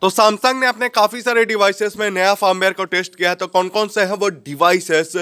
तो सैमसंग ने अपने काफ़ी सारे डिवाइसेस में नया फार्मवेयर को टेस्ट किया है तो कौन कौन से हैं वो डिवाइसेस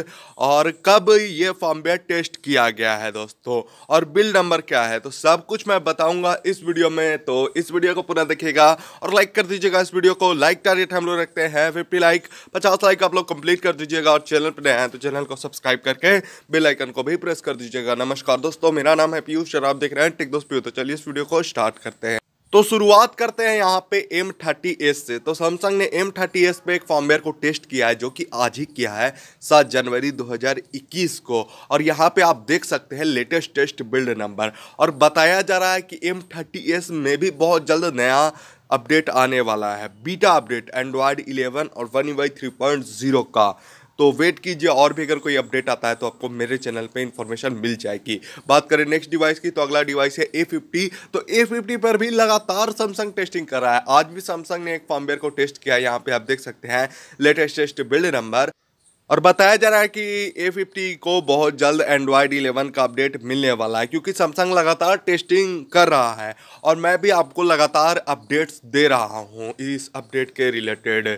और कब ये फार्मवेयर टेस्ट किया गया है दोस्तों और बिल नंबर क्या है तो सब कुछ मैं बताऊंगा इस वीडियो में तो इस वीडियो को पुनः देखिएगा और लाइक कर दीजिएगा इस वीडियो को लाइक टारगेट हम लोग रखते हैं फिफ्टी लाइक पचास लाइक आप लोग कंप्लीट कर दीजिएगा और चैनल पर नए हैं तो चैनल को सब्सक्राइब करके बेल को भी प्रेस कर दीजिएगा नमस्कार दोस्तों मेरा नाम है पीयूष शराब देख रहे हैं टिक दोस्त पीयू तो चलिए इस वीडियो को स्टार्ट करते हैं तो शुरुआत करते हैं यहाँ पे एम थर्टी एस से तो सैमसंग ने एम थर्टी एस पे एक फॉर्मवेयर को टेस्ट किया है जो कि आज ही किया है सात जनवरी 2021 को और यहाँ पे आप देख सकते हैं लेटेस्ट टेस्ट बिल्ड नंबर और बताया जा रहा है कि एम थर्टी एस में भी बहुत जल्द नया अपडेट आने वाला है बीटा अपडेट एंड्रॉयड 11 और one UI three point zero का तो वेट कीजिए और भी अगर कोई अपडेट आता है तो आपको मेरे चैनल पे इंफॉर्मेशन मिल जाएगी बात करें नेक्स्ट डिवाइस की तो अगला डिवाइस है ए फिफ्टी तो ए फिफ्टी पर भी लगातार सैमसंग टेस्टिंग कर रहा है आज भी सैमसंग ने एक फॉर्मवेयर को टेस्ट किया यहाँ पे आप देख सकते हैं लेटेस्ट टेस्ट बिल्ड नंबर और बताया जा रहा है कि ए फिफ्टी को बहुत जल्द एंड्रॉयड 11 का अपडेट मिलने वाला है क्योंकि सैमसंग लगातार टेस्टिंग कर रहा है और मैं भी आपको लगातार अपडेट्स दे रहा हूँ इस अपडेट के रिलेटेड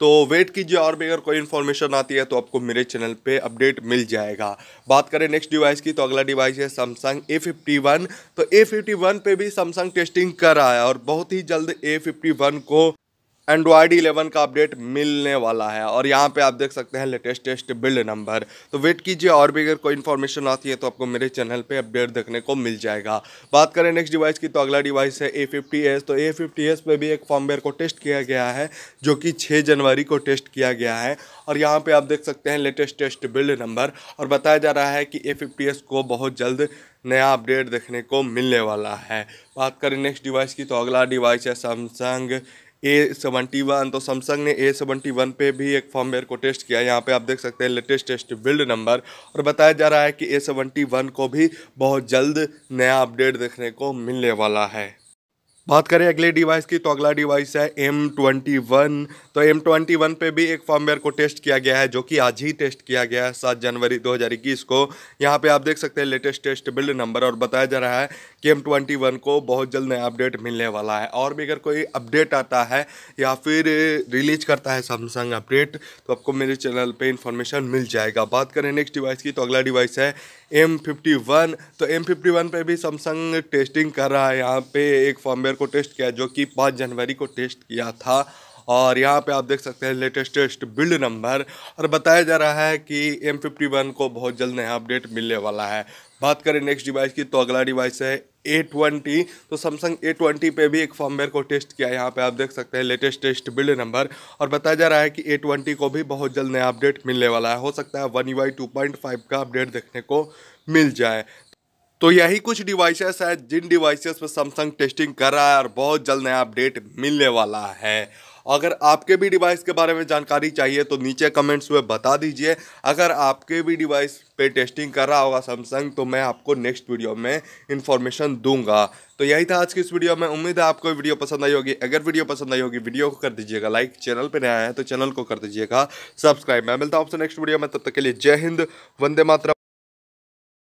तो वेट कीजिए और भी अगर कोई इन्फॉर्मेशन आती है तो आपको मेरे चैनल पे अपडेट मिल जाएगा बात करें नेक्स्ट डिवाइस की तो अगला डिवाइस है सैमसंग ए फिफ्टी वन तो ए फिफ्टी वन पर भी सैमसंग टेस्टिंग कर रहा है और बहुत ही जल्द ए फिफ्टी वन को एंड्रॉयड 11 का अपडेट मिलने वाला है और यहाँ पे आप देख सकते हैं लेटेस्टेस्ट बिल्ड नंबर तो वेट कीजिए और भी अगर कोई इन्फॉर्मेशन आती है तो आपको मेरे चैनल पे अपडेट देखने को मिल जाएगा बात करें नेक्स्ट डिवाइस की तो अगला डिवाइस है ए फिफ्टी एस तो ए फिफ्टी एस में भी एक फॉर्मवेयर को टेस्ट किया गया है जो कि छः जनवरी को टेस्ट किया गया है और यहाँ पर आप देख सकते हैं लेटेस्ट टेस्ट बिल्ड नंबर और बताया जा रहा है कि ए फिफ्टी एस को बहुत जल्द नया अपडेट देखने को मिलने वाला है बात करें नेक्स्ट डिवाइस की तो अगला डिवाइस है सैमसंग ए सेवेंटी वन तो सैमसंग ने ए सेवेंटी वन पर भी एक फॉर्मवेयर को टेस्ट किया यहाँ पे आप देख सकते हैं लेटेस्ट टेस्ट बिल्ड नंबर और बताया जा रहा है कि ए सेवेंटी वन को भी बहुत जल्द नया अपडेट देखने को मिलने वाला है बात करें अगले डिवाइस की तो अगला डिवाइस है एम ट्वेंटी वन तो एम ट्वेंटी वन पर भी एक फॉर्मवेयर को टेस्ट किया गया है जो कि आज ही टेस्ट किया गया है सात जनवरी दो हज़ार इक्कीस को यहाँ पे आप देख सकते हैं लेटेस्ट टेस्ट बिल्ड नंबर और बताया जा रहा है के एम ट्वेंटी वन को बहुत जल्द नया अपडेट मिलने वाला है और भी अगर कोई अपडेट आता है या फिर रिलीज करता है सैमसंग अपडेट तो आपको मेरे चैनल पे इन्फॉर्मेशन मिल जाएगा बात करें नेक्स्ट डिवाइस की तो अगला डिवाइस है एम फिफ्टी वन तो एम फिफ्टी वन पर भी सैमसंग टेस्टिंग कर रहा है यहाँ पे एक फॉर्मवेयर को टेस्ट किया जो कि पाँच जनवरी को टेस्ट किया था और यहाँ पे आप देख सकते हैं लेटेस्टेस्ट बिल्ड नंबर और बताया जा रहा है कि एम फिफ्टी वन को बहुत जल्द नया अपडेट मिलने वाला है बात करें नेक्स्ट डिवाइस की तो अगला डिवाइस है ए ट्वेंटी तो सैमसंग ए ट्वेंटी पर भी एक फॉर्मवेयर को टेस्ट किया यहाँ पे आप देख सकते हैं लेटेस्ट टेस्ट बिल्ड नंबर और बताया जा रहा है कि ए ट्वेंटी को भी बहुत जल्द नया अपडेट मिलने वाला है हो सकता है one UI two point five का अपडेट देखने को मिल जाए तो यही कुछ डिवाइसेस है जिन डिवाइसेस पर सैमसंग टेस्टिंग कर रहा है और बहुत जल्द नया अपडेट मिलने वाला है अगर आपके भी डिवाइस के बारे में जानकारी चाहिए तो नीचे कमेंट्स में बता दीजिए अगर आपके भी डिवाइस पे टेस्टिंग कर रहा होगा सैमसंग तो मैं आपको नेक्स्ट वीडियो में इन्फॉर्मेशन दूंगा तो यही था आज की इस वीडियो में उम्मीद है आपको वीडियो पसंद आई होगी अगर वीडियो पसंद आई होगी वीडियो को कर दीजिएगा लाइक चैनल पर नया है तो चैनल को कर दीजिएगा सब्सक्राइब मैं मिलता हूँ आपसे नेक्स्ट वीडियो में तब तक के लिए जय हिंद वंदे मातरम